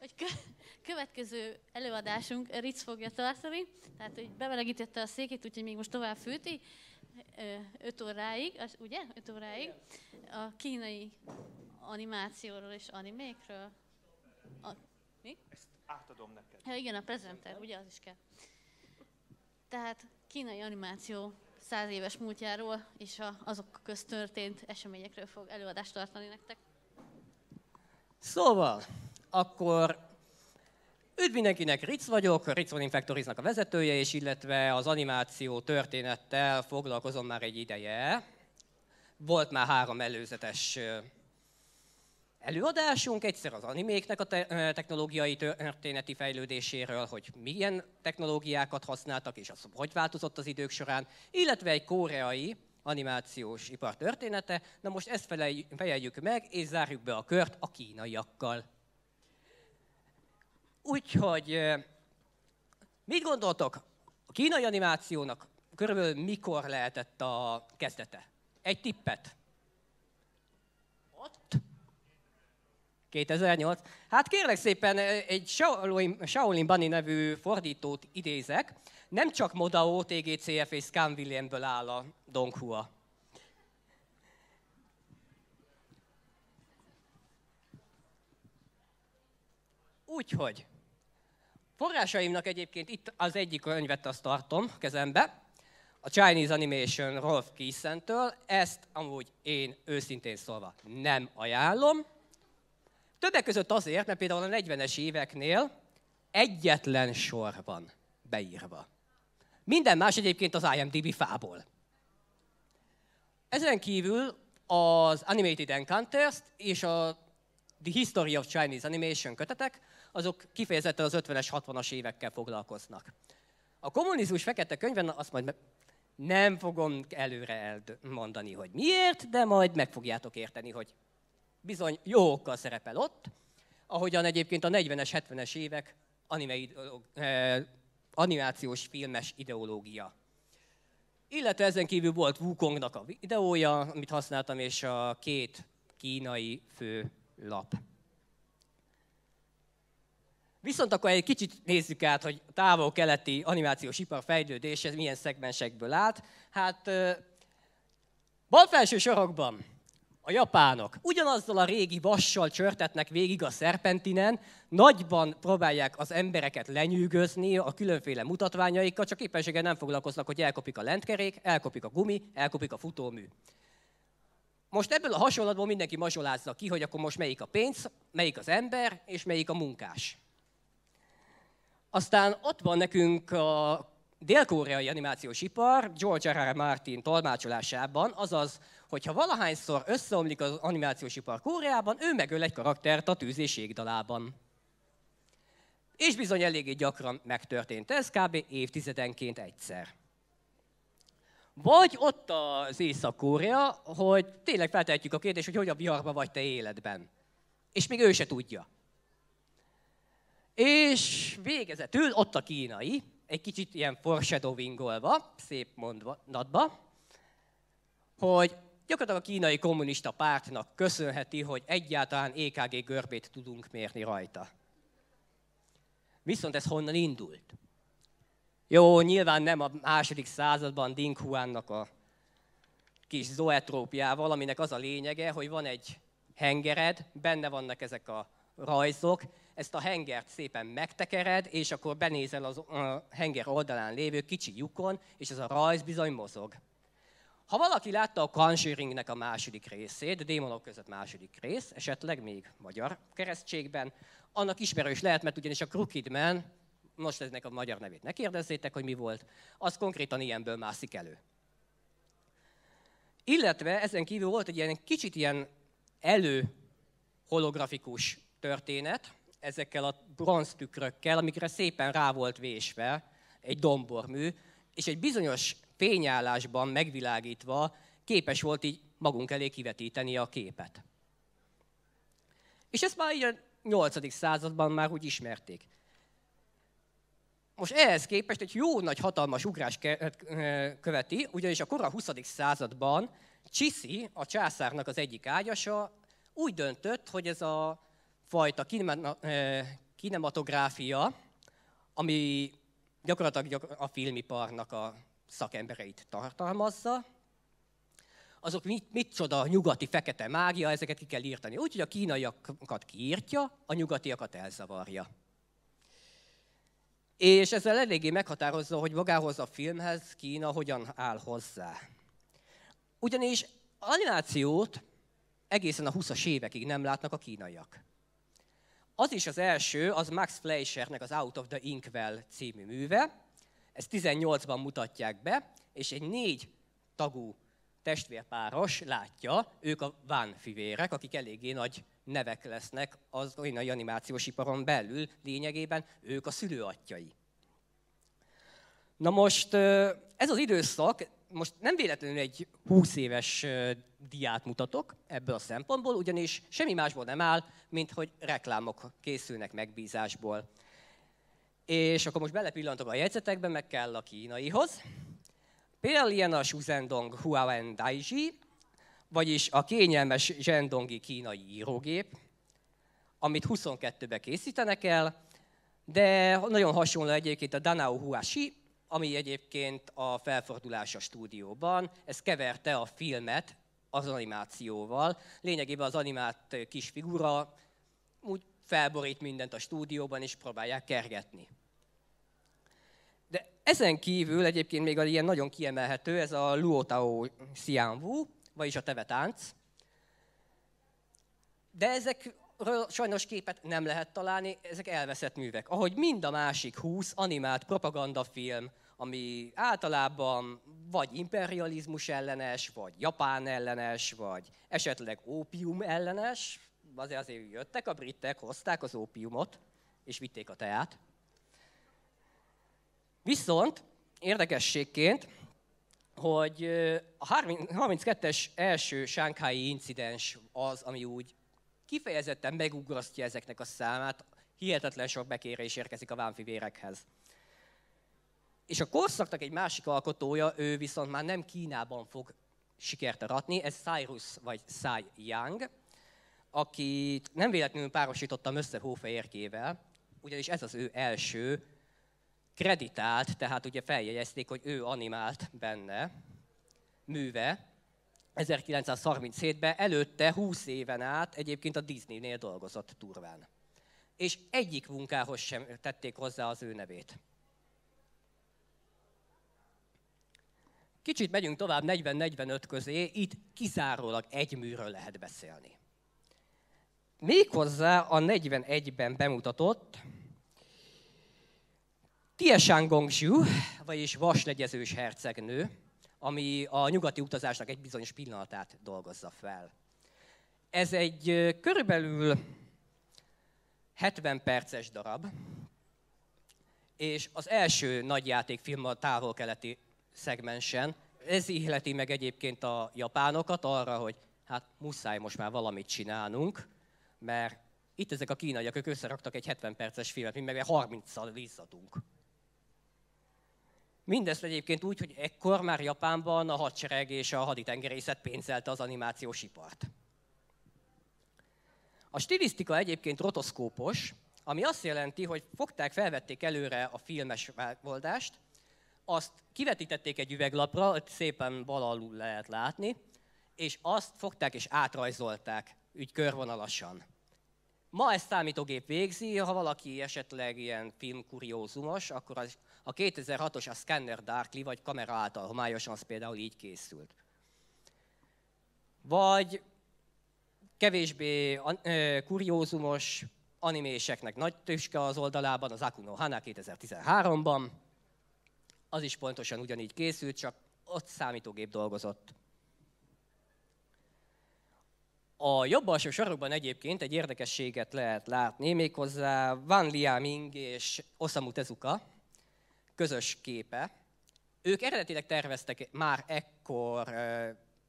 hogy kö, következő előadásunk Ritz fogja tartani, tehát hogy bemelegítette a székét, úgyhogy még most tovább fűti, 5 óráig, az, ugye? 5 óráig a kínai animációról és animékről. A, mi? Ezt átadom neked. Ja, igen, a prezenter, ugye az is kell. Tehát kínai animáció száz éves múltjáról és a, azok közt történt eseményekről fog előadást tartani nektek. Szóval, akkor üdv mindenkinek, Ritz vagyok, Ritz von Infectoriznak a vezetője, és illetve az animáció történettel foglalkozom már egy ideje. Volt már három előzetes előadásunk, egyszer az animéknek a te- technológiai történeti fejlődéséről, hogy milyen technológiákat használtak, és az hogy változott az idők során, illetve egy koreai animációs ipar története. Na most ezt fejeljük meg, és zárjuk be a kört a kínaiakkal. Úgyhogy mit gondoltok? A kínai animációnak körülbelül mikor lehetett a kezdete? Egy tippet. Ott? 2008. Hát kérlek szépen, egy Shaolin, Shaolin Bunny nevű fordítót idézek. Nem csak Modao, TGCF és Scan Williamből áll a Donghua. Úgyhogy Forrásaimnak egyébként itt az egyik könyvet azt tartom kezembe, a Chinese Animation Rolf Kiesentől. Ezt amúgy én őszintén szólva nem ajánlom. Többek között azért, mert például a 40-es éveknél egyetlen sor van beírva. Minden más egyébként az IMDb fából. Ezen kívül az Animated Encounters és a The History of Chinese Animation kötetek, azok kifejezetten az 50-es, 60-as évekkel foglalkoznak. A kommunizmus fekete könyvben azt majd nem fogom előre mondani, hogy miért, de majd meg fogjátok érteni, hogy bizony jó okkal szerepel ott, ahogyan egyébként a 40-es, 70-es évek anime, eh, animációs filmes ideológia. Illetve ezen kívül volt Wukongnak a videója, amit használtam, és a két kínai fő lap. Viszont akkor egy kicsit nézzük át, hogy a távol-keleti animációs ipar fejlődése ez milyen szegmensekből állt. Hát bal felső sorokban a japánok ugyanazzal a régi vassal csörtetnek végig a szerpentinen, nagyban próbálják az embereket lenyűgözni a különféle mutatványaikkal, csak éppenséggel nem foglalkoznak, hogy elkopik a lentkerék, elkopik a gumi, elkopik a futómű. Most ebből a hasonlatból mindenki mazsolázza ki, hogy akkor most melyik a pénz, melyik az ember, és melyik a munkás. Aztán ott van nekünk a dél-koreai animációs ipar George R. R. Martin tolmácsolásában, azaz, hogyha valahányszor összeomlik az animációs ipar Koreában, ő megöl egy karaktert a tűz és dalában. És bizony eléggé gyakran megtörtént ez, kb. évtizedenként egyszer. Vagy ott az Észak-Korea, hogy tényleg feltehetjük a kérdést, hogy hogy a viharba vagy te életben. És még ő se tudja. És végezetül ott a kínai, egy kicsit ilyen foreshadowingolva, szép mondatba, hogy gyakorlatilag a kínai kommunista pártnak köszönheti, hogy egyáltalán EKG görbét tudunk mérni rajta. Viszont ez honnan indult? Jó, nyilván nem a második században Ding a kis zoetrópiával, aminek az a lényege, hogy van egy hengered, benne vannak ezek a rajzok, ezt a hengert szépen megtekered, és akkor benézel az a henger oldalán lévő kicsi lyukon, és ez a rajz bizony mozog. Ha valaki látta a Conjuringnek a második részét, a démonok között második rész, esetleg még magyar keresztségben, annak ismerős lehet, mert ugyanis a Crooked Man, most eznek a magyar nevét ne kérdezzétek, hogy mi volt, az konkrétan ilyenből mászik elő. Illetve ezen kívül volt egy ilyen kicsit ilyen elő holografikus történet, ezekkel a bronztükrökkel, amikre szépen rá volt vésve egy dombormű, és egy bizonyos fényállásban megvilágítva képes volt így magunk elé kivetíteni a képet. És ezt már így a 8. században már úgy ismerték. Most ehhez képest egy jó nagy hatalmas ugrás követi, ugyanis a kora 20. században Csiszi, a császárnak az egyik ágyasa, úgy döntött, hogy ez a fajta kinematográfia, ami gyakorlatilag a filmiparnak a szakembereit tartalmazza, azok mit, mit csoda nyugati fekete mágia, ezeket ki kell írtani. Úgyhogy a kínaiakat kiírtja, a nyugatiakat elzavarja. És ezzel eléggé meghatározza, hogy magához a filmhez Kína hogyan áll hozzá. Ugyanis animációt egészen a 20-as évekig nem látnak a kínaiak. Az is az első, az Max Fleischernek az Out of the Inkwell című műve. Ezt 18-ban mutatják be, és egy négy tagú testvérpáros látja, ők a Van fivérek, akik eléggé nagy nevek lesznek az olyan animációs iparon belül, lényegében ők a szülőatjai. Na most ez az időszak, most nem véletlenül egy 20 éves diát mutatok ebből a szempontból, ugyanis semmi másból nem áll, mint hogy reklámok készülnek megbízásból. És akkor most belepillantok a jegyzetekbe, meg kell a kínaihoz. Például ilyen a Shuzendong Huawen Daiji, vagyis a kényelmes zsendongi kínai írógép, amit 22-be készítenek el, de nagyon hasonló egyébként a Danao Huashi, ami egyébként a felfordulása stúdióban. Ez keverte a filmet az animációval. Lényegében az animált kis figura úgy felborít mindent a stúdióban, és próbálják kergetni. De ezen kívül egyébként még ilyen nagyon kiemelhető, ez a Luotao Xianwu, vagyis a tevetánc. De ezek sajnos képet nem lehet találni, ezek elveszett művek. Ahogy mind a másik 20 animált propagandafilm, ami általában vagy imperializmus ellenes, vagy japán ellenes, vagy esetleg ópium ellenes. Azért azért jöttek a britek, hozták az ópiumot, és vitték a teát. Viszont érdekességként, hogy a 32-es első sánkhái incidens az, ami úgy kifejezetten megugrasztja ezeknek a számát, hihetetlen sok bekérés érkezik a vámfivérekhez. És a korszaknak egy másik alkotója, ő viszont már nem Kínában fog sikert aratni, ez Cyrus vagy Cy Young, akit nem véletlenül párosítottam össze Hófehérkével, ugyanis ez az ő első kreditált, tehát ugye feljegyezték, hogy ő animált benne, műve, 1937-ben, előtte 20 éven át egyébként a Disney-nél dolgozott turván. És egyik munkához sem tették hozzá az ő nevét. Kicsit megyünk tovább 40-45 közé, itt kizárólag egy műről lehet beszélni. Méghozzá a 41-ben bemutatott Tieshan Gongzhu, vagyis vaslegyezős hercegnő, ami a nyugati utazásnak egy bizonyos pillanatát dolgozza fel. Ez egy körülbelül 70 perces darab, és az első nagyjátékfilm a távol-keleti szegmensen. Ez ihleti meg egyébként a japánokat arra, hogy hát muszáj most már valamit csinálnunk, mert itt ezek a kínaiak, ők összeraktak egy 70 perces filmet, mi meg 30-szal izzadunk. Mindezt egyébként úgy, hogy ekkor már Japánban a hadsereg és a haditengerészet pénzelte az animációs ipart. A stilisztika egyébként rotoszkópos, ami azt jelenti, hogy fogták, felvették előre a filmes megoldást, azt kivetítették egy üveglapra, ott szépen bal alul lehet látni, és azt fogták és átrajzolták, úgy körvonalasan. Ma ezt számítógép végzi, ha valaki esetleg ilyen filmkuriózumos, akkor az, a 2006-os a Scanner Darkly, vagy kamera által homályosan az például így készült. Vagy kevésbé kuriózumos animéseknek nagy tüske az oldalában, az Akuno Hana 2013-ban, az is pontosan ugyanígy készült, csak ott számítógép dolgozott. A jobb alsó sarokban egyébként egy érdekességet lehet látni, méghozzá Van Liaming és Osamu Tezuka közös képe. Ők eredetileg terveztek már ekkor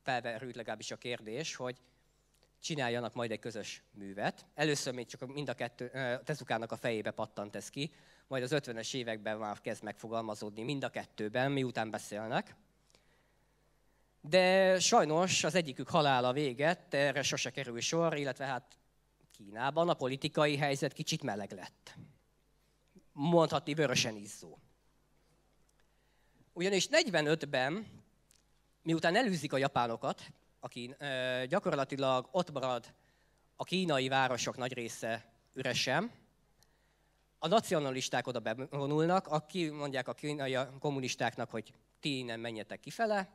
felverült legalábbis a kérdés, hogy csináljanak majd egy közös művet. Először még csak mind a kettő, Tezukának a fejébe pattant ez ki, majd az 50-es években már kezd megfogalmazódni mind a kettőben, miután beszélnek. De sajnos az egyikük halála véget, erre sose kerül sor, illetve hát Kínában a politikai helyzet kicsit meleg lett. Mondhatni vörösen izzó. Ugyanis 45-ben, miután elűzik a japánokat, aki gyakorlatilag ott marad a kínai városok nagy része üresen, a nacionalisták oda bevonulnak, aki mondják a kínai kommunistáknak, hogy ti innen menjetek kifele,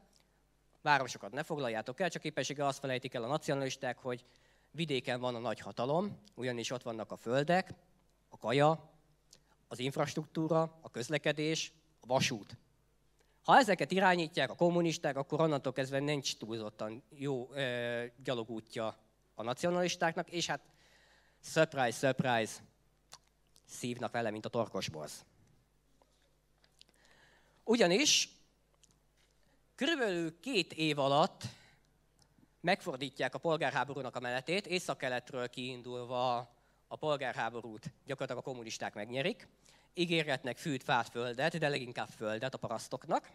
városokat ne foglaljátok el, csak éppenséggel azt felejtik el a nacionalisták, hogy vidéken van a nagy hatalom, ugyanis ott vannak a földek, a kaja, az infrastruktúra, a közlekedés, a vasút. Ha ezeket irányítják a kommunisták, akkor onnantól kezdve nincs túlzottan jó ö, gyalogútja a nacionalistáknak, és hát surprise, surprise, szívnak vele, mint a torkosborz. Ugyanis körülbelül két év alatt megfordítják a polgárháborúnak a menetét, északkeletről kiindulva a polgárháborút gyakorlatilag a kommunisták megnyerik, ígérgetnek fűt fát földet, de leginkább földet a parasztoknak.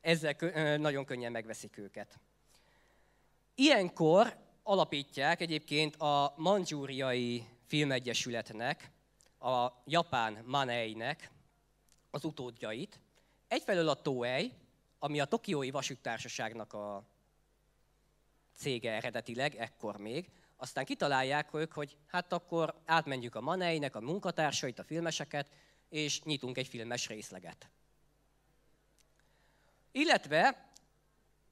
Ezzel nagyon könnyen megveszik őket. Ilyenkor alapítják egyébként a Mandzsúriai Filmegyesületnek, a japán Maneinek az utódjait. Egyfelől a Toei, ami a Tokiói Vasúttársaságnak a cége eredetileg, ekkor még, aztán kitalálják ők, hogy hát akkor átmenjük a Maneinek, a munkatársait, a filmeseket, és nyitunk egy filmes részleget. Illetve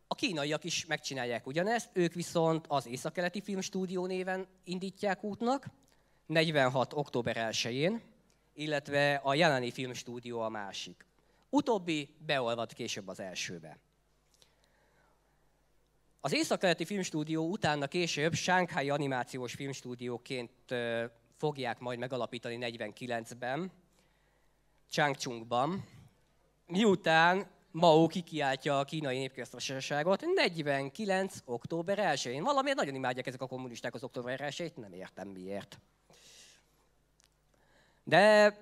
a kínaiak is megcsinálják ugyanezt, ők viszont az Északkeleti Filmstúdió néven indítják útnak, 46. október 1-én, illetve a Jeleni Filmstúdió a másik. Utóbbi beolvad később az elsőbe. Az Északkeleti Filmstúdió utána később Sánkhái Animációs Filmstúdióként fogják majd megalapítani 49-ben, Changchungban, miután Mao kikiáltja a kínai népköztársaságot 49. október 1-én. Valamiért nagyon imádják ezek a kommunisták az október 1 nem értem miért. De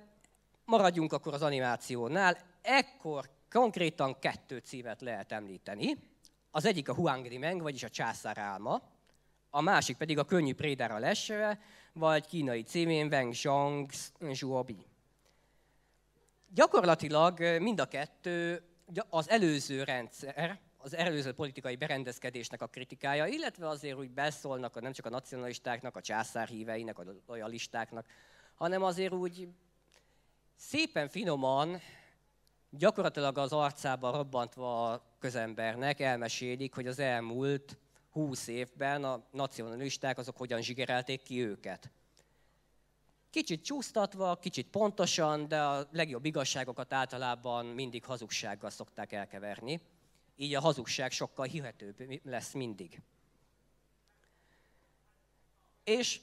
maradjunk akkor az animációnál. Ekkor konkrétan kettő címet lehet említeni. Az egyik a Huangdi Meng, vagyis a császár álma, a másik pedig a könnyű prédára lesve, vagy kínai címén Wang Zhang Zhuobi. Gyakorlatilag mind a kettő az előző rendszer, az előző politikai berendezkedésnek a kritikája, illetve azért úgy beszólnak a, nem csak a nacionalistáknak, a császárhíveinek, a lojalistáknak, hanem azért úgy szépen finoman, gyakorlatilag az arcába robbantva a közembernek elmesélik, hogy az elmúlt húsz évben a nacionalisták azok hogyan zsigerelték ki őket. Kicsit csúsztatva, kicsit pontosan, de a legjobb igazságokat általában mindig hazugsággal szokták elkeverni. Így a hazugság sokkal hihetőbb lesz mindig. És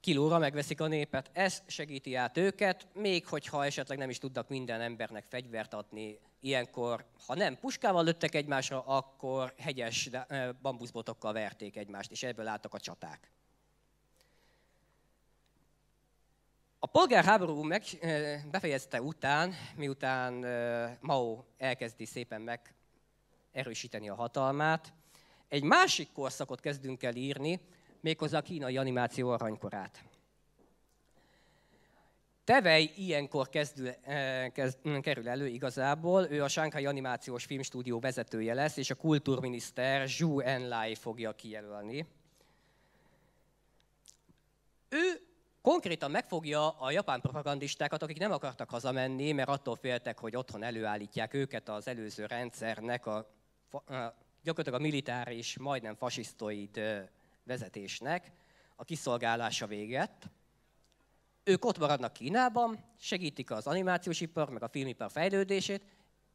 kilóra megveszik a népet. Ez segíti át őket, még hogyha esetleg nem is tudnak minden embernek fegyvert adni. Ilyenkor, ha nem puskával lőttek egymásra, akkor hegyes bambuszbotokkal verték egymást, és ebből álltak a csaták. A polgárháború meg, eh, befejezte után, miután eh, Mao elkezdi szépen meg erősíteni a hatalmát, egy másik korszakot kezdünk el írni, méghozzá a kínai animáció aranykorát. Tevej ilyenkor kezdül, eh, kezd, mm, kerül elő igazából, ő a Sánkai Animációs Filmstúdió vezetője lesz, és a kultúrminiszter Zhu Enlai fogja kijelölni. Ő konkrétan megfogja a japán propagandistákat, akik nem akartak hazamenni, mert attól féltek, hogy otthon előállítják őket az előző rendszernek, a, a, gyakorlatilag a militáris, majdnem fasisztoid vezetésnek a kiszolgálása véget. Ők ott maradnak Kínában, segítik az animációs ipar, meg a filmipar fejlődését,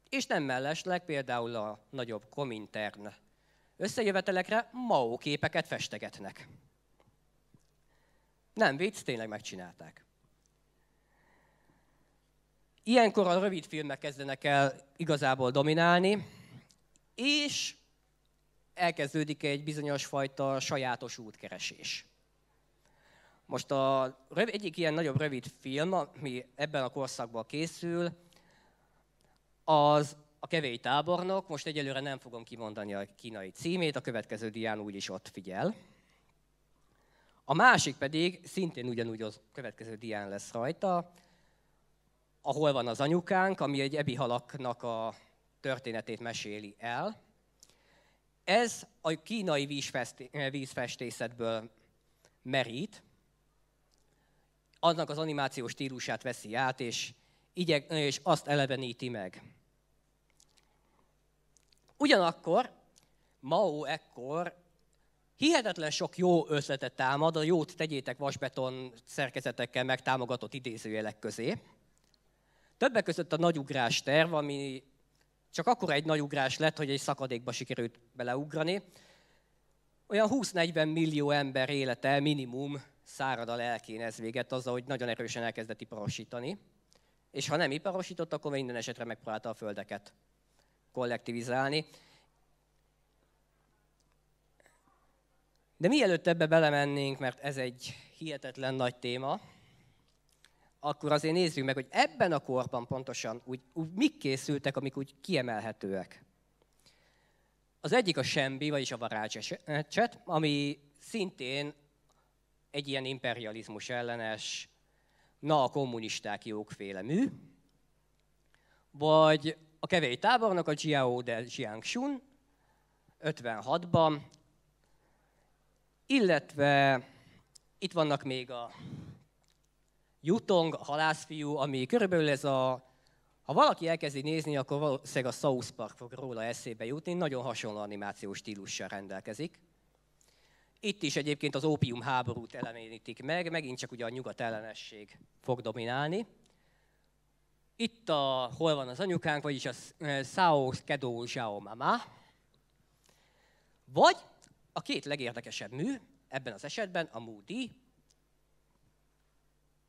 és nem mellesleg például a nagyobb komintern összejövetelekre Mao képeket festegetnek. Nem vicc, tényleg megcsinálták. Ilyenkor a rövid filmek kezdenek el igazából dominálni, és elkezdődik egy bizonyos fajta sajátos útkeresés. Most a, egyik ilyen nagyobb rövid film, ami ebben a korszakban készül, az a kevély tábornok, most egyelőre nem fogom kimondani a kínai címét, a következő dián úgyis ott figyel. A másik pedig szintén ugyanúgy az következő dián lesz rajta, ahol van az anyukánk, ami egy ebi halaknak a történetét meséli el. Ez a kínai vízfestészetből merít, annak az animációs stílusát veszi át, és, igyek, és azt eleveníti meg. Ugyanakkor Mao ekkor Hihetetlen sok jó ötletet támad, a jót tegyétek vasbeton szerkezetekkel megtámogatott idézőjelek közé. Többek között a nagyugrás terv, ami csak akkor egy nagyugrás lett, hogy egy szakadékba sikerült beleugrani. Olyan 20-40 millió ember élete minimum szárad a lelkén ez véget azzal, hogy nagyon erősen elkezdett iparosítani. És ha nem iparosított, akkor minden esetre megpróbálta a földeket kollektivizálni. De mielőtt ebbe belemennénk, mert ez egy hihetetlen nagy téma, akkor azért nézzük meg, hogy ebben a korban pontosan úgy, úgy mik készültek, amik úgy kiemelhetőek. Az egyik a sembi, vagyis a varázsecset, ami szintén egy ilyen imperializmus ellenes, na a kommunisták jókféle mű, vagy a kevés tábornok, a Jiao de Jiangshun 56-ban, illetve itt vannak még a Jutong, a halászfiú, ami körülbelül ez a... Ha valaki elkezdi nézni, akkor valószínűleg a South Park fog róla eszébe jutni, nagyon hasonló animációs stílussal rendelkezik. Itt is egyébként az ópium háborút eleménítik meg, megint csak ugye a nyugat ellenesség fog dominálni. Itt a Hol van az anyukánk, vagyis a eh, Sao Kedó Zsao Mama. Vagy a két legérdekesebb mű ebben az esetben a Moody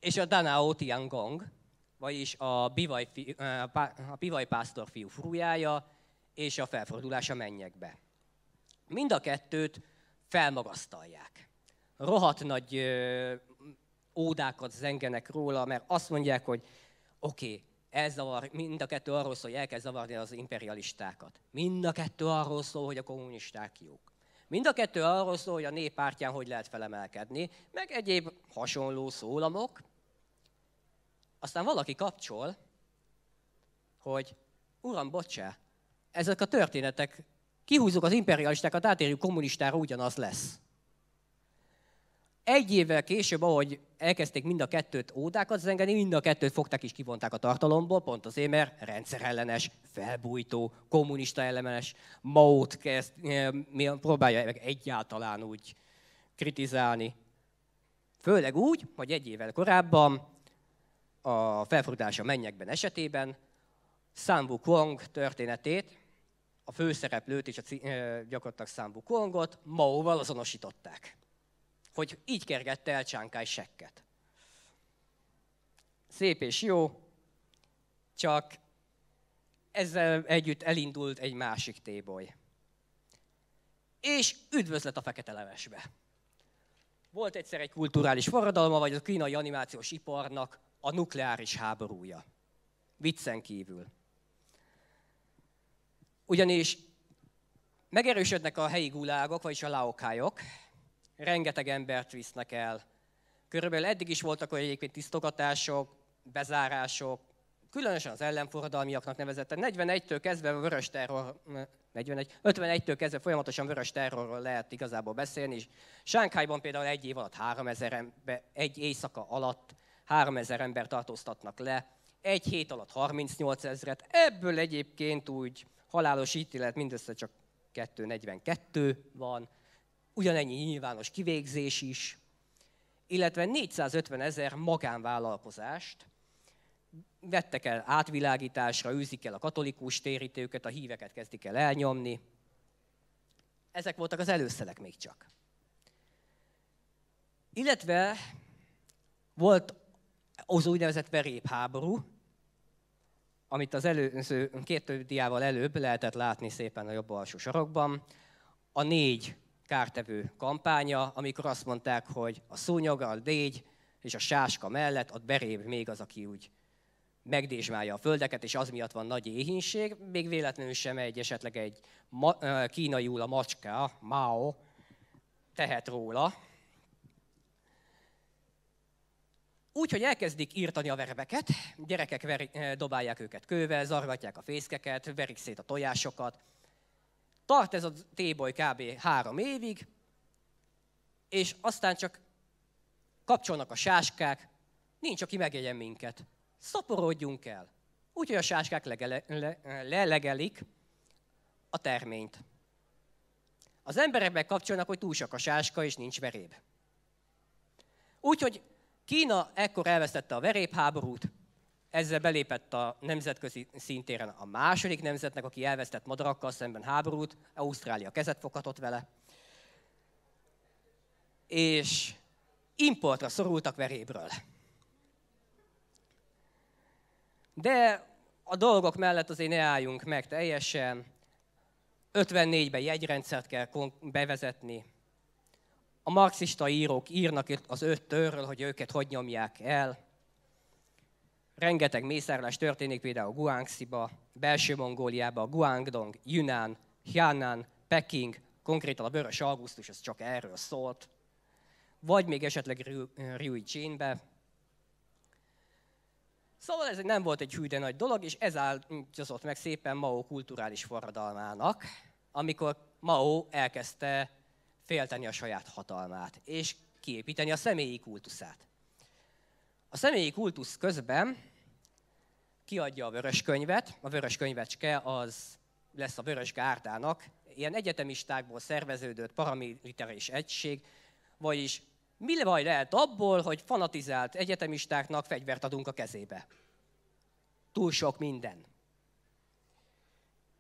és a Danao Tiangong, vagyis a bivaj, a bivaj pásztor fiú furujája és a felfordulása mennyekbe. Mind a kettőt felmagasztalják. Rohat nagy ódákat zengenek róla, mert azt mondják, hogy oké, okay, elzavar, mind a kettő arról szól, hogy el kell zavarni az imperialistákat. Mind a kettő arról szól, hogy a kommunisták jók. Mind a kettő arról szól, hogy a néppártyán hogy lehet felemelkedni, meg egyéb hasonló szólamok. Aztán valaki kapcsol, hogy uram, bocsá, ezek a történetek, kihúzzuk az imperialistákat, átérjük kommunistára, ugyanaz lesz. Egy évvel később, ahogy elkezdték mind a kettőt ódákat zengeni, mind a kettőt fogták és kivonták a tartalomból, pont azért, mert rendszerellenes, felbújtó, kommunista ellenes, Maót kezd, eh, próbálja meg egyáltalán úgy kritizálni. Főleg úgy, hogy egy évvel korábban a a mennyekben esetében Sambu Kwong történetét, a főszereplőt és a eh, gyakorlatilag Sambu Kwongot Maóval azonosították hogy így kergette el Csánkáj sekket. Szép és jó, csak ezzel együtt elindult egy másik téboly. És üdvözlet a fekete levesbe. Volt egyszer egy kulturális forradalma, vagy a kínai animációs iparnak a nukleáris háborúja. Viccen kívül. Ugyanis megerősödnek a helyi gulágok, vagyis a laokályok, rengeteg embert visznek el. Körülbelül eddig is voltak olyan egyébként tisztogatások, bezárások, különösen az ellenforradalmiaknak nevezett 41-től kezdve a vörös terror, 41, 51-től kezdve folyamatosan vörös terrorról lehet igazából beszélni, és Sánkhájban például egy év alatt 3000 ember, egy éjszaka alatt 3000 ember tartóztatnak le, egy hét alatt 38 ezret, ebből egyébként úgy halálos ítélet mindössze csak 242 van, ugyanennyi nyilvános kivégzés is, illetve 450 ezer magánvállalkozást vettek el átvilágításra, űzik el a katolikus térítőket, a híveket kezdik el elnyomni. Ezek voltak az előszelek még csak. Illetve volt az úgynevezett verépháború, amit az előző, két diával előbb lehetett látni szépen a jobb alsó sarokban. A négy kártevő kampánya, amikor azt mondták, hogy a szúnyoga, a légy és a sáska mellett ott beréb még az, aki úgy megdésmálja a földeket, és az miatt van nagy éhínség, még véletlenül sem egy, esetleg egy ma, kínaiul a macska, Mao, tehet róla. Úgy, hogy elkezdik írtani a verbeket, gyerekek veri, dobálják őket kővel, zargatják a fészkeket, verik szét a tojásokat, Tart ez a téboly kb. három évig, és aztán csak kapcsolnak a sáskák, nincs, aki megegyen minket. Szaporodjunk el. Úgyhogy a sáskák legele, le, lelegelik a terményt. Az emberek megkapcsolnak, hogy túl sok a sáska, és nincs veréb. Úgyhogy Kína ekkor elvesztette a verébháborút, ezzel belépett a nemzetközi szintéren a második nemzetnek, aki elvesztett madarakkal szemben háborút, Ausztrália kezet foghatott vele, és importra szorultak verébről. De a dolgok mellett azért ne álljunk meg teljesen. 54-ben jegyrendszert kell bevezetni. A marxista írók írnak itt az öt törről, hogy őket hogy nyomják el rengeteg mészárlás történik például Guangxi-ba, belső Mongóliába, Guangdong, Yunnan, Hainan, Peking, konkrétan a Vörös Augustus, ez csak erről szólt, vagy még esetleg Ryuicsénbe. Szóval ez nem volt egy hű, de nagy dolog, és ez áldozott meg szépen Mao kulturális forradalmának, amikor Mao elkezdte félteni a saját hatalmát, és kiépíteni a személyi kultuszát. A személyi kultusz közben kiadja a vörös könyvet, a vörös könyvecske az lesz a vörös gárdának, ilyen egyetemistákból szerveződött paramiliteris egység, vagyis mi baj lehet abból, hogy fanatizált egyetemistáknak fegyvert adunk a kezébe? Túl sok minden.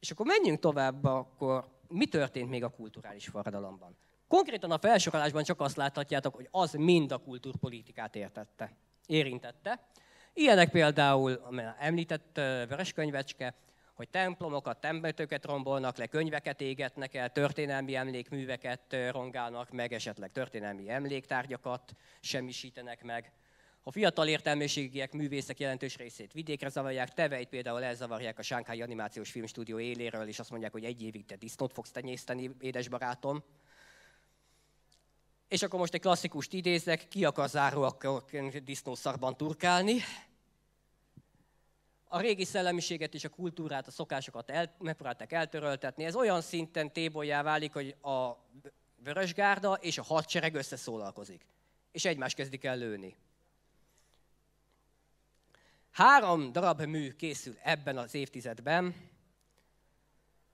És akkor menjünk tovább, akkor mi történt még a kulturális forradalomban? Konkrétan a felsorolásban csak azt láthatjátok, hogy az mind a kultúrpolitikát értette érintette. Ilyenek például említett könyvecske, hogy templomokat, templőtöket rombolnak le, könyveket égetnek el, történelmi emlékműveket rongálnak meg, esetleg történelmi emléktárgyakat semmisítenek meg. A fiatal értelmiségiek, művészek jelentős részét vidékre zavarják, teveit például elzavarják a Sánkhái Animációs Filmstúdió éléről, és azt mondják, hogy egy évig te disznót fogsz tenyészteni, édes barátom. És akkor most egy klasszikust idézek, ki akar akkor disznószarban turkálni. A régi szellemiséget és a kultúrát, a szokásokat el, megpróbálták eltöröltetni. Ez olyan szinten tébolyá válik, hogy a vörösgárda és a hadsereg összeszólalkozik. És egymás kezdik el lőni. Három darab mű készül ebben az évtizedben,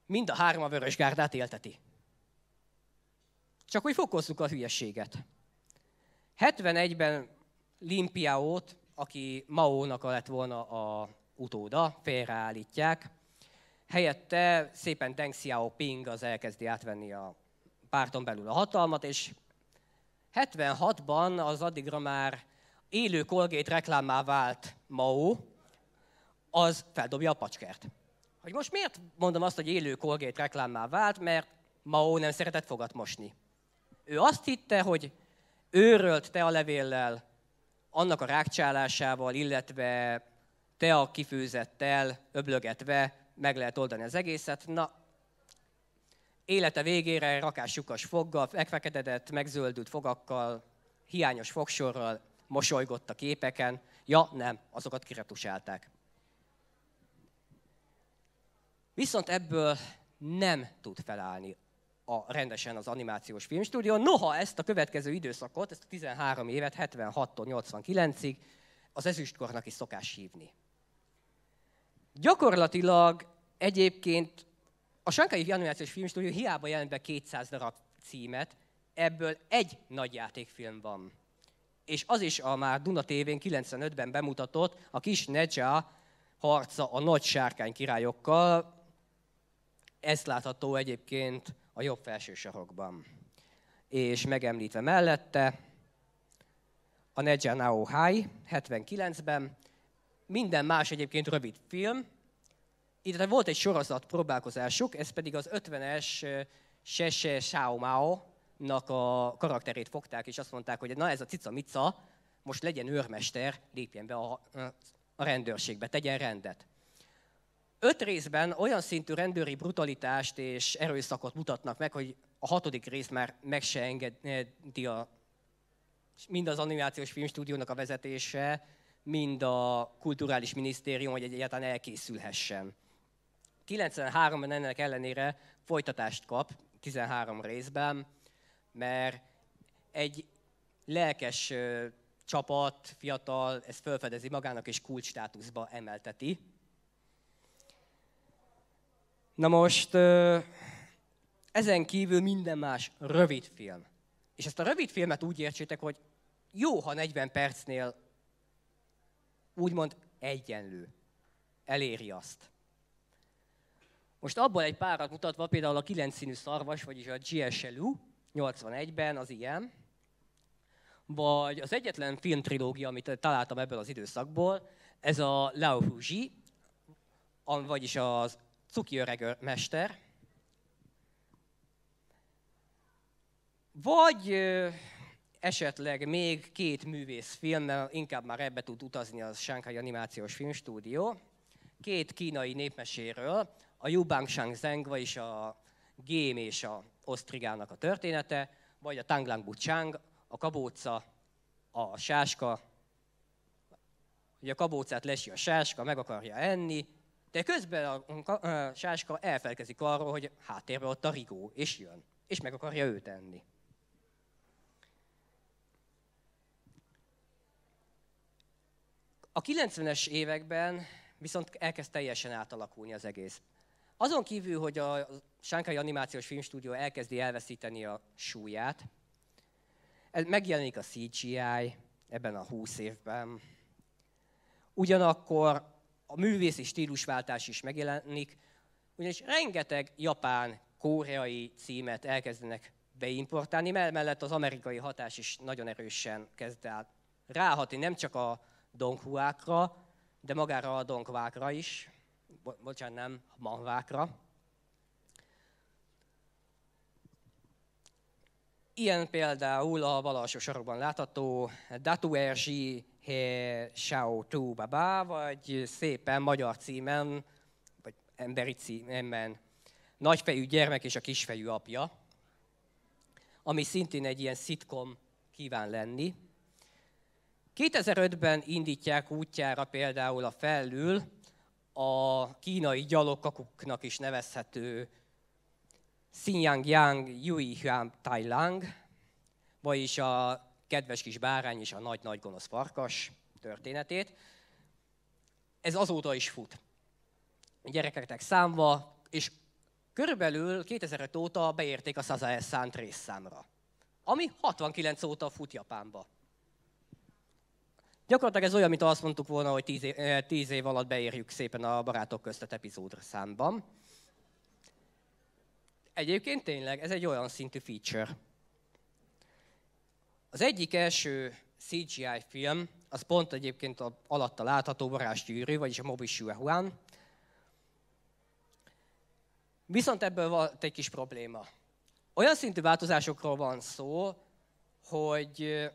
mind a három a vörösgárdát élteti. Csak hogy fokozzuk a hülyeséget. 71-ben Limpiaót, aki Maónak lett volna a utóda, félreállítják. Helyette szépen Deng Xiaoping az elkezdi átvenni a párton belül a hatalmat, és 76-ban az addigra már élő kolgét reklámá vált Mao, az feldobja a pacskert. Hogy most miért mondom azt, hogy élő kolgét reklámá vált, mert Mao nem szeretett fogat mosni. Ő azt hitte, hogy őrölt te a levéllel, annak a rákcsálásával, illetve te a kifőzettel, öblögetve meg lehet oldani az egészet. Na, élete végére rakás lyukas foggal, megfekededett, megzöldült fogakkal, hiányos fogsorral, mosolygott a képeken. Ja, nem, azokat kiretusálták. Viszont ebből nem tud felállni a, rendesen az animációs filmstúdió. Noha ezt a következő időszakot, ezt a 13 évet, 76-tól 89-ig az ezüstkornak is szokás hívni. Gyakorlatilag egyébként a Sankai Animációs Filmstúdió hiába jelent be 200 darab címet, ebből egy nagy játékfilm van. És az is a már Duna tv 95-ben bemutatott a kis Neja harca a nagy sárkány királyokkal. Ez látható egyébként a jobb felső sarokban. És megemlítve mellette a Neja Nao Hai 79-ben, minden más egyébként rövid film, itt hát volt egy sorozat próbálkozásuk, ez pedig az 50-es Sese Shao Mao nak a karakterét fogták, és azt mondták, hogy na ez a cica mica, most legyen őrmester, lépjen be a, a rendőrségbe, tegyen rendet öt részben olyan szintű rendőri brutalitást és erőszakot mutatnak meg, hogy a hatodik rész már meg se engedi a, mind az animációs filmstúdiónak a vezetése, mind a kulturális minisztérium, hogy egyáltalán elkészülhessen. 93-ban ennek ellenére folytatást kap, 13 részben, mert egy lelkes csapat, fiatal, ezt felfedezi magának és kulcs státuszba emelteti Na most ezen kívül minden más rövid film. És ezt a rövid filmet úgy értsétek, hogy jó, ha 40 percnél úgymond egyenlő eléri azt. Most abból egy párat mutatva, például a kilencszínű szarvas, vagyis a GSLU 81-ben az ilyen, vagy az egyetlen filmtrilógia, amit találtam ebből az időszakból, ez a Lao Fuji, vagyis az cuki öreg mester, vagy esetleg még két művész mert inkább már ebbe tud utazni az Sánkhai Animációs Filmstúdió, két kínai népmeséről, a Shang Zengva és a Gém és a Osztrigának a története, vagy a Tanglang Chang, a kabóca, a sáska, hogy a kabócát lesi a sáska, meg akarja enni, de közben a, a, a sáska elfelkezik arról, hogy háttérbe ott a rigó, és jön, és meg akarja őt enni. A 90-es években viszont elkezd teljesen átalakulni az egész. Azon kívül, hogy a Sánkai Animációs Filmstúdió elkezdi elveszíteni a súlyát, megjelenik a CGI ebben a 20 évben. Ugyanakkor a művészi stílusváltás is megjelenik, ugyanis rengeteg japán, koreai címet elkezdenek beimportálni, mellett az amerikai hatás is nagyon erősen kezd el ráhatni nem csak a donghuákra, de magára a donkvákra is, Bo- bocsánat, nem, manvákra. Ilyen például a bal sorokban látható Datu Erzsi He Xiao Tu Baba, vagy szépen magyar címen, vagy emberi címen Nagyfejű gyermek és a kisfejű apja, ami szintén egy ilyen szitkom kíván lenni. 2005-ben indítják útjára például a felül a kínai gyalogkakuknak is nevezhető Xinjiang Yang Yui Huang Tai Lang, vagyis a kedves kis bárány és a nagy-nagy gonosz farkas történetét. Ez azóta is fut. Gyerekeknek számva, és körülbelül 2005 óta beérték a Sazae szánt részszámra, ami 69 óta fut Japánba. Gyakorlatilag ez olyan, mint azt mondtuk volna, hogy 10 év, eh, tíz év alatt beérjük szépen a Barátok köztet epizód számban. Egyébként tényleg ez egy olyan szintű feature. Az egyik első CGI film, az pont egyébként a, alatta látható varázsgyűrű, vagyis a Mobi Huan. Viszont ebből volt egy kis probléma. Olyan szintű változásokról van szó, hogy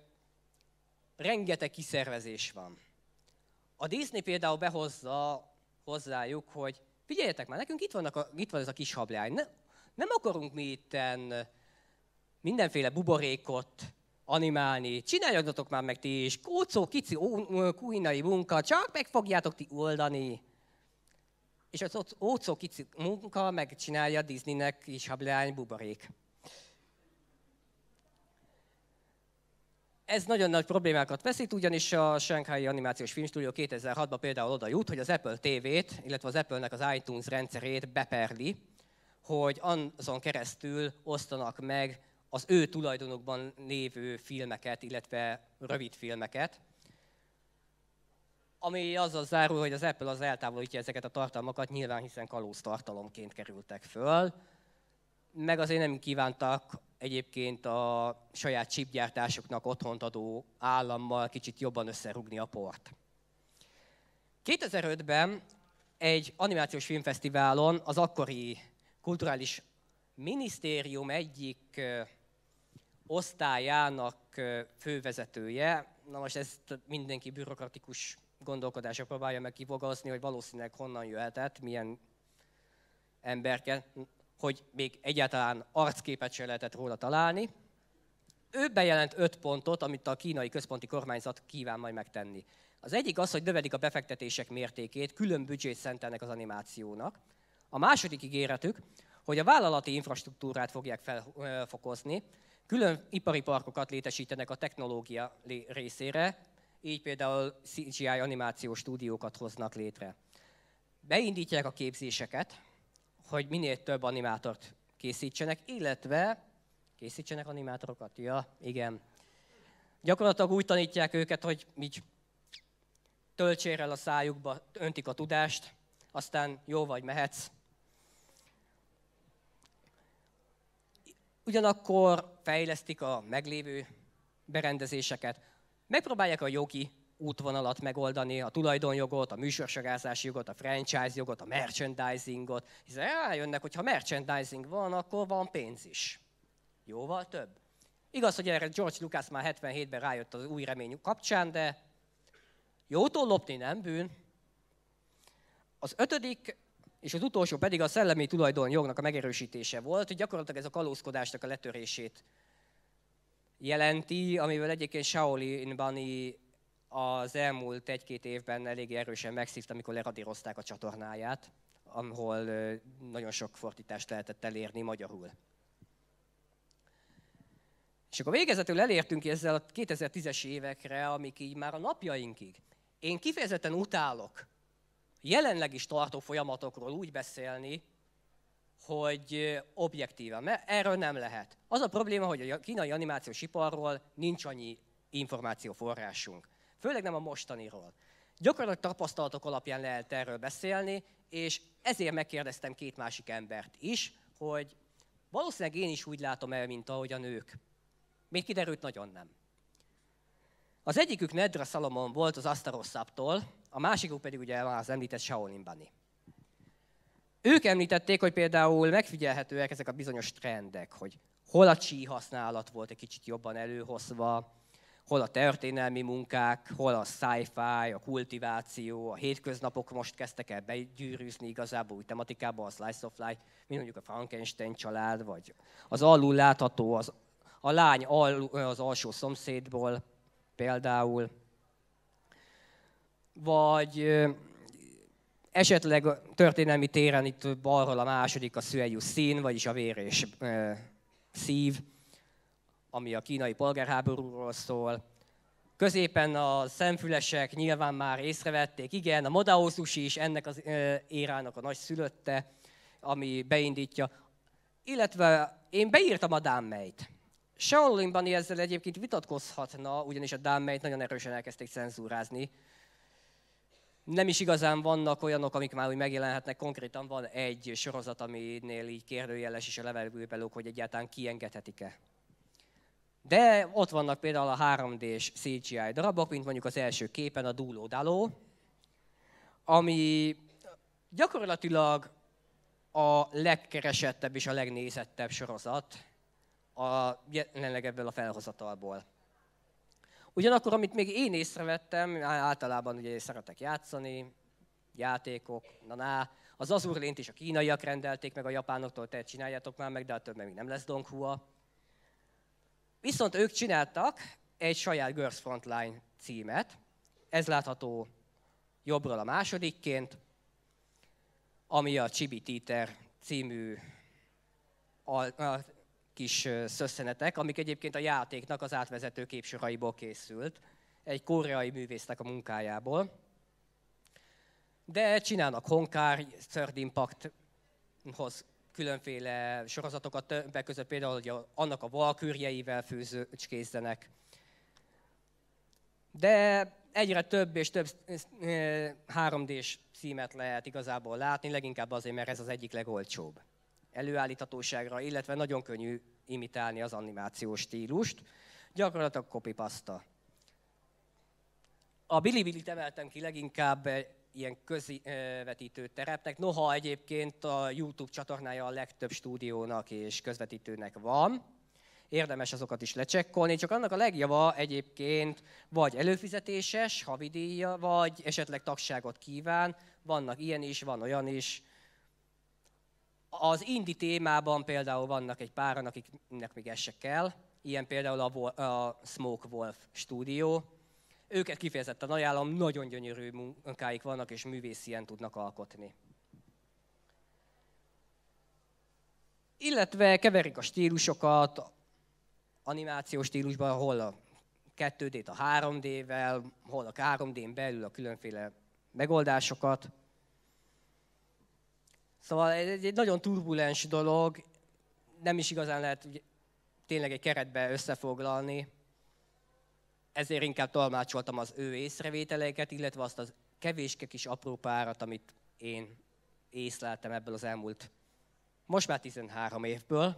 rengeteg kiszervezés van. A Disney például behozza hozzájuk, hogy figyeljetek már, nekünk itt, vannak a, itt van ez a kis hablány, Ne, nem akarunk mi itten mindenféle buborékot, animálni. Csináljatok már meg ti is, kócó, kici, kuhinai munka, csak meg fogjátok ti oldani. És az ócó kicsi munka megcsinálja Disneynek is hableány buborék. Ez nagyon nagy problémákat veszít, ugyanis a Shanghai Animációs Filmstúdió 2006-ban például oda jut, hogy az Apple TV-t, illetve az Apple-nek az iTunes rendszerét beperli, hogy azon keresztül osztanak meg az ő tulajdonokban lévő filmeket, illetve rövid filmeket, ami azzal zárul, hogy az Apple az eltávolítja ezeket a tartalmakat, nyilván hiszen kalóz tartalomként kerültek föl, meg azért nem kívántak egyébként a saját csipgyártásoknak otthont adó állammal kicsit jobban összerugni a port. 2005-ben egy animációs filmfesztiválon az akkori kulturális minisztérium egyik osztályának fővezetője. Na most ezt mindenki bürokratikus gondolkodásra próbálja meg kifogalmazni, hogy valószínűleg honnan jöhetett, milyen emberke, hogy még egyáltalán arcképet se lehetett róla találni. Ő bejelent öt pontot, amit a kínai központi kormányzat kíván majd megtenni. Az egyik az, hogy növelik a befektetések mértékét, külön büdzsét szentelnek az animációnak. A második ígéretük, hogy a vállalati infrastruktúrát fogják felfokozni, Külön ipari parkokat létesítenek a technológia részére, így például CGI animációs stúdiókat hoznak létre. Beindítják a képzéseket, hogy minél több animátort készítsenek, illetve készítsenek animátorokat, ja, igen. Gyakorlatilag úgy tanítják őket, hogy így töltsér a szájukba, öntik a tudást, aztán jó vagy mehetsz, ugyanakkor fejlesztik a meglévő berendezéseket, megpróbálják a jogi útvonalat megoldani, a tulajdonjogot, a műsorsugázási jogot, a franchise jogot, a merchandisingot, hiszen rájönnek, hogy ha merchandising van, akkor van pénz is. Jóval több. Igaz, hogy erre George Lucas már 77-ben rájött az új remény kapcsán, de jótól lopni nem bűn. Az ötödik és az utolsó pedig a szellemi jognak a megerősítése volt, hogy gyakorlatilag ez a kalózkodásnak a letörését jelenti, amivel egyébként Shaolin Bani az elmúlt egy-két évben elég erősen megszívta, amikor leradírozták a csatornáját, ahol nagyon sok fordítást lehetett elérni magyarul. És akkor végezetül elértünk ezzel a 2010-es évekre, amik így már a napjainkig. Én kifejezetten utálok jelenleg is tartó folyamatokról úgy beszélni, hogy objektíven, mert erről nem lehet. Az a probléma, hogy a kínai animációs iparról nincs annyi információforrásunk. Főleg nem a mostaniról. Gyakorlatilag tapasztalatok alapján lehet erről beszélni, és ezért megkérdeztem két másik embert is, hogy valószínűleg én is úgy látom el, mint ahogy a nők. Még kiderült, nagyon nem. Az egyikük Nedra Salomon volt az Astaroszaptól, a másikuk pedig ugye már az említett Shaolin Bani. Ők említették, hogy például megfigyelhetőek ezek a bizonyos trendek, hogy hol a csí használat volt egy kicsit jobban előhozva, hol a történelmi munkák, hol a sci-fi, a kultiváció, a hétköznapok most kezdtek el begyűrűzni igazából úgy tematikába, a slice of life, mint mondjuk a Frankenstein család, vagy az alul látható, az, a lány al, az alsó szomszédból például vagy esetleg történelmi téren itt balról a második a Sueyu szín, vagyis a vér és szív, ami a kínai polgárháborúról szól. Középen a szemfülesek nyilván már észrevették, igen, a Modao is ennek az érának a nagy szülötte, ami beindítja. Illetve én beírtam a dámmeit. Shaolinban ezzel egyébként vitatkozhatna, ugyanis a dámmeit nagyon erősen elkezdték cenzúrázni, nem is igazán vannak olyanok, amik már úgy megjelenhetnek. Konkrétan van egy sorozat, aminél így kérdőjeles is a levegőbelók, hogy egyáltalán kiengedhetik-e. De ott vannak például a 3D-s CGI darabok, mint mondjuk az első képen a daló, ami gyakorlatilag a legkeresettebb és a legnézettebb sorozat a jelenleg ebből a felhozatalból. Ugyanakkor, amit még én észrevettem, általában ugye szeretek játszani, játékok, na na, az azurlént is a kínaiak rendelték meg a japánoktól, tehát csináljátok már meg, de a több még nem lesz Donghua. Viszont ők csináltak egy saját Girls Frontline címet, ez látható jobbról a másodikként, ami a Chibi Teeter című a, a kis szösszenetek, amik egyébként a játéknak az átvezető képsoraiból készült, egy koreai művésznek a munkájából. De csinálnak Honkár, Third Impact-hoz különféle sorozatokat, többek között például hogy annak a valkürjeivel főzőcskézzenek. De egyre több és több 3D-s címet lehet igazából látni, leginkább azért, mert ez az egyik legolcsóbb előállíthatóságra, illetve nagyon könnyű imitálni az animációs stílust. Gyakorlatilag copypasta. A bilibili emeltem ki leginkább eh, ilyen közvetítő eh, terepnek, noha egyébként a YouTube csatornája a legtöbb stúdiónak és közvetítőnek van. Érdemes azokat is lecsekkolni, csak annak a legjava egyébként vagy előfizetéses, havidíja, vagy esetleg tagságot kíván. Vannak ilyen is, van olyan is az indi témában például vannak egy páran, akiknek még ez se kell, ilyen például a, a Smoke Wolf stúdió. Őket kifejezetten ajánlom, nagyon gyönyörű munkáik vannak, és művész ilyen tudnak alkotni. Illetve keverik a stílusokat, animációs stílusban, hol a 2D-t a 3D-vel, hol a 3D-n belül a különféle megoldásokat. Szóval ez egy nagyon turbulens dolog, nem is igazán lehet ugye, tényleg egy keretbe összefoglalni, ezért inkább tolmácsoltam az ő észrevételeket illetve azt az kevéske kis apró párat, amit én észleltem ebből az elmúlt, most már 13 évből.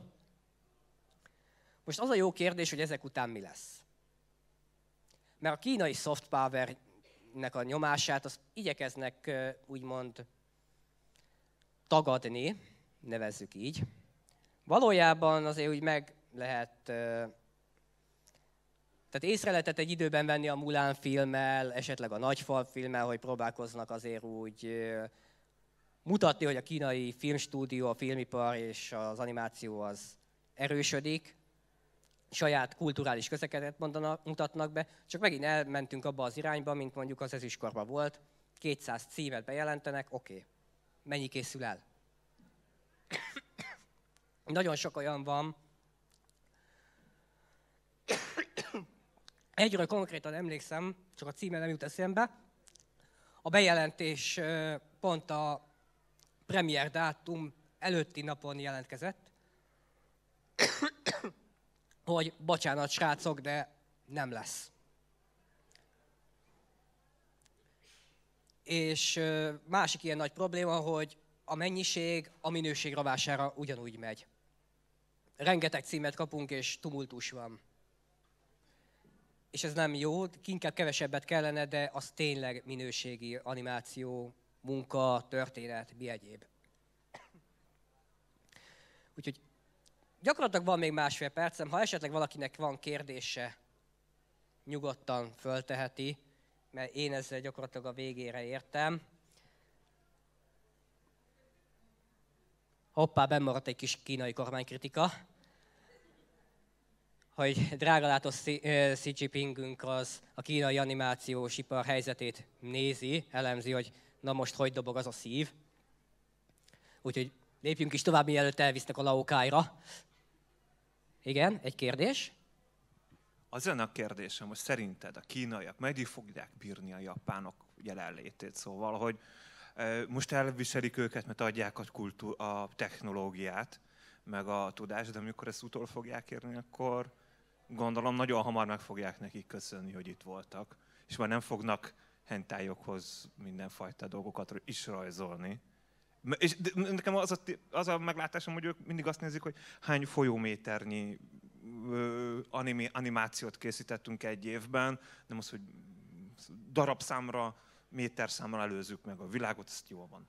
Most az a jó kérdés, hogy ezek után mi lesz. Mert a kínai soft power-nek a nyomását, az igyekeznek úgymond tagadni, nevezzük így, valójában azért úgy meg lehet, tehát észre lehetett egy időben venni a Mulán filmmel, esetleg a Nagyfal filmmel, hogy próbálkoznak azért úgy mutatni, hogy a kínai filmstúdió, a filmipar és az animáció az erősödik, saját kulturális közeket mutatnak be, csak megint elmentünk abba az irányba, mint mondjuk az ezüstkorban volt, 200 címet bejelentenek, oké, okay mennyi készül el. Nagyon sok olyan van, Egyről konkrétan emlékszem, csak a címe nem jut eszembe. A bejelentés pont a premier dátum előtti napon jelentkezett, hogy bocsánat srácok, de nem lesz. És másik ilyen nagy probléma, hogy a mennyiség a minőség rovására ugyanúgy megy. Rengeteg címet kapunk, és tumultus van. És ez nem jó, inkább kevesebbet kellene, de az tényleg minőségi animáció, munka, történet, mi egyéb. Úgyhogy gyakorlatilag van még másfél percem, ha esetleg valakinek van kérdése, nyugodtan fölteheti mert én ezzel gyakorlatilag a végére értem. Hoppá, bennmaradt egy kis kínai kormánykritika, hogy látos Xi Jinpingünk az a kínai animációs ipar helyzetét nézi, elemzi, hogy na most hogy dobog az a szív. Úgyhogy lépjünk is tovább, mielőtt elvisznek a laokájra. Igen, egy kérdés. Az lenne a kérdésem, hogy szerinted a kínaiak meddig fogják bírni a japánok jelenlétét? Szóval, hogy most elviselik őket, mert adják a, kultúr, a technológiát, meg a tudást, de amikor ezt utol fogják érni, akkor gondolom nagyon hamar meg fogják nekik köszönni, hogy itt voltak. És már nem fognak hentályokhoz mindenfajta dolgokat is rajzolni. És nekem az a, az a meglátásom, hogy ők mindig azt nézik, hogy hány folyóméternyi animi, animációt készítettünk egy évben, nem az, hogy darabszámra, méterszámra előzzük meg a világot, ezt jól van.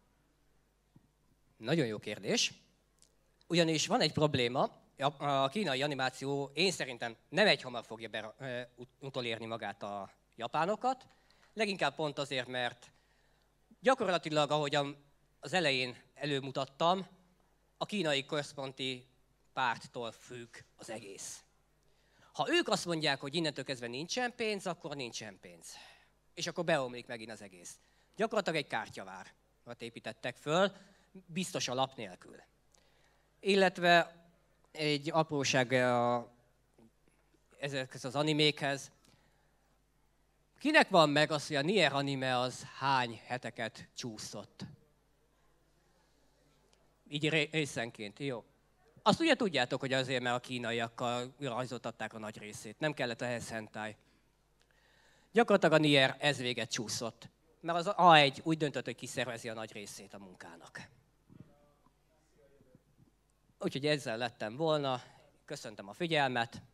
Nagyon jó kérdés. Ugyanis van egy probléma, a kínai animáció én szerintem nem egy hamar fogja be, utolérni magát a japánokat, leginkább pont azért, mert gyakorlatilag, ahogy az elején előmutattam, a kínai központi párttól függ az egész. Ha ők azt mondják, hogy innentől kezdve nincsen pénz, akkor nincsen pénz. És akkor beomlik megint az egész. Gyakorlatilag egy kártyavár építettek föl, biztos a lap nélkül. Illetve egy apróság a, ezekhez az animékhez. Kinek van meg az, hogy a Nier anime az hány heteket csúszott? Így részenként, jó. Azt ugye tudjátok, hogy azért, mert a kínaiakkal rajzoltatták a nagy részét. Nem kellett ehhez hentai. Gyakorlatilag a Nier ez véget csúszott. Mert az A1 úgy döntött, hogy kiszervezi a nagy részét a munkának. Úgyhogy ezzel lettem volna. Köszöntöm a figyelmet.